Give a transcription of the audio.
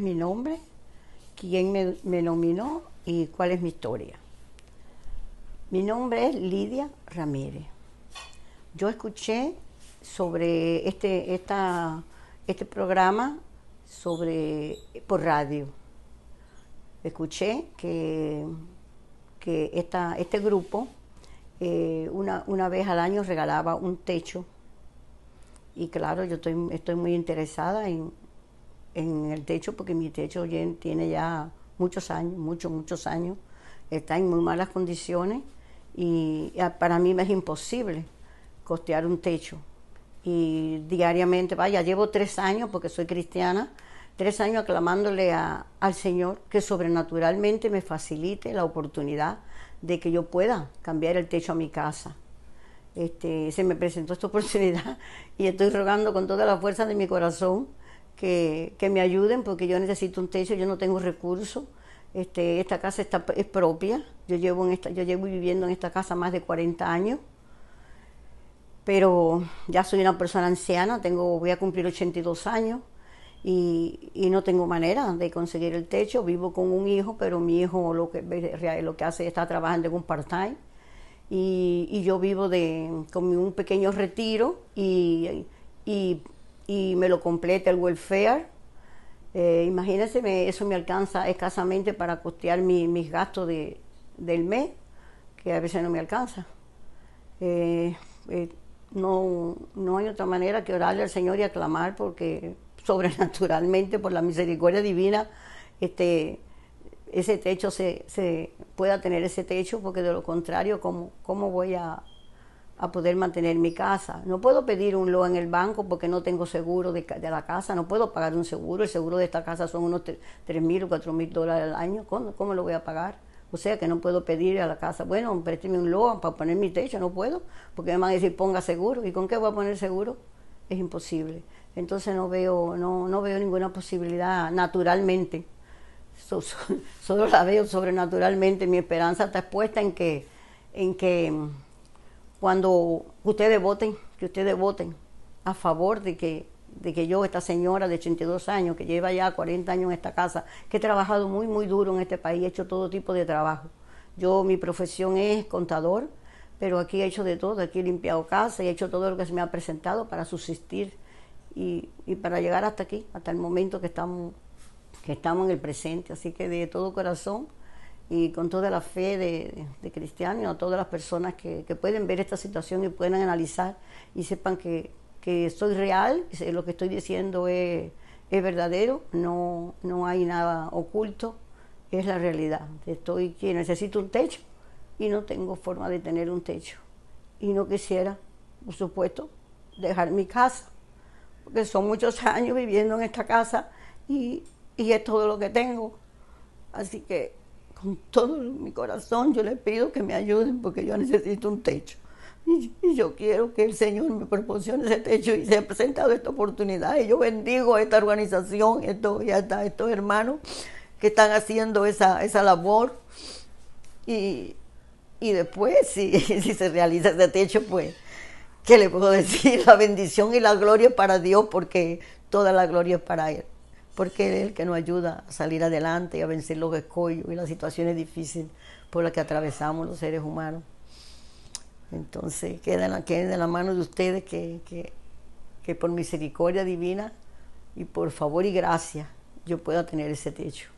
mi nombre, quién me, nominó y cuál es mi historia. Mi nombre es Lidia Ramírez. Yo escuché sobre este, este programa sobre, por radio. Escuché que, que este grupo eh, una, vez al año regalaba un techo. Y claro, yo estoy muy interesada en, en el techo, porque mi techo tiene ya muchos años, muchos, muchos años, está en muy malas condiciones y ah, para mí me es imposible costear un techo. Y diariamente, vaya, llevo tres años, porque soy cristiana, tres años aclamándole a, al Señor que sobrenaturalmente me facilite la oportunidad de que yo pueda cambiar el techo a mi casa. Este, se me presentó esta oportunidad y estoy rogando con toda la fuerza de mi corazón que, que, me ayuden porque yo necesito un techo, yo no tengo recursos. Este, esta casa está, es propia, yo llevo, en esta, yo llevo viviendo en esta casa más de 40 años, pero ya soy una persona anciana, tengo, voy a cumplir 82 años y, y no tengo manera de conseguir el techo, vivo con un hijo, pero mi hijo lo que, lo que hace está trabajando en un part-time y, y, yo vivo de, con un pequeño retiro y, y y me lo complete el welfare. Eh, imagínense, eso me alcanza escasamente para costear mis gastos de, del mes, que a veces no me alcanza. Eh, eh, no, hay otra manera que orarle al Señor y aclamar porque sobrenaturalmente, por la misericordia divina, este, ese techo se, se pueda tener ese techo, porque de lo contrario, ¿cómo, cómo voy a, a poder mantener mi casa. No puedo pedir un loan en el banco porque no tengo seguro de, de, la casa, no puedo pagar un seguro. El seguro de esta casa son unos 3.000 o 4.000 dólares al año. ¿Cómo, ¿Cómo, lo voy a pagar? O sea que no puedo pedir a la casa, bueno, présteme un loan para poner mi techo, no puedo, porque me van a decir ponga seguro. ¿Y con qué voy a poner seguro? Es imposible. Entonces no veo, no, no veo ninguna posibilidad naturalmente. solo la veo sobrenaturalmente. Mi esperanza está expuesta en que, en que cuando ustedes voten, que ustedes voten a favor de que, de que yo, esta señora de 82 años, que lleva ya 40 años en esta casa, que he trabajado muy, muy duro en este país, he hecho todo tipo de trabajo. Yo, mi profesión es contador, pero aquí he hecho de todo, aquí he limpiado casa y he hecho todo lo que se me ha presentado para subsistir y, y para llegar hasta aquí, hasta el momento que estamos, que estamos en el presente. Así que de todo corazón, y con toda la fe de, de cristiano, a todas las personas que, pueden ver esta situación y puedan analizar y sepan que, que soy real, lo que estoy diciendo es, verdadero, no, no hay nada oculto, es la realidad. Estoy que necesito un techo y no tengo forma de tener un techo. Y no quisiera, por supuesto, dejar mi casa, porque son muchos años viviendo en esta casa y, y es todo lo que tengo. Así que con todo mi corazón yo le pido que me ayuden porque yo necesito un techo. Y, yo quiero que el Señor me proporcione ese techo y se ha presentado esta oportunidad. Y yo bendigo a esta organización, esto, y a estos hermanos que están haciendo esa, labor. Y, después, si, si se realiza ese techo, pues, ¿qué le puedo decir? La bendición y la gloria para Dios porque toda la gloria es para Él porque es el que nos ayuda a salir adelante y a vencer los escollos y las situaciones difíciles por las que atravesamos los seres humanos. Entonces, queda en la, mano de ustedes que, que por misericordia divina y por favor y gracia yo pueda tener ese techo.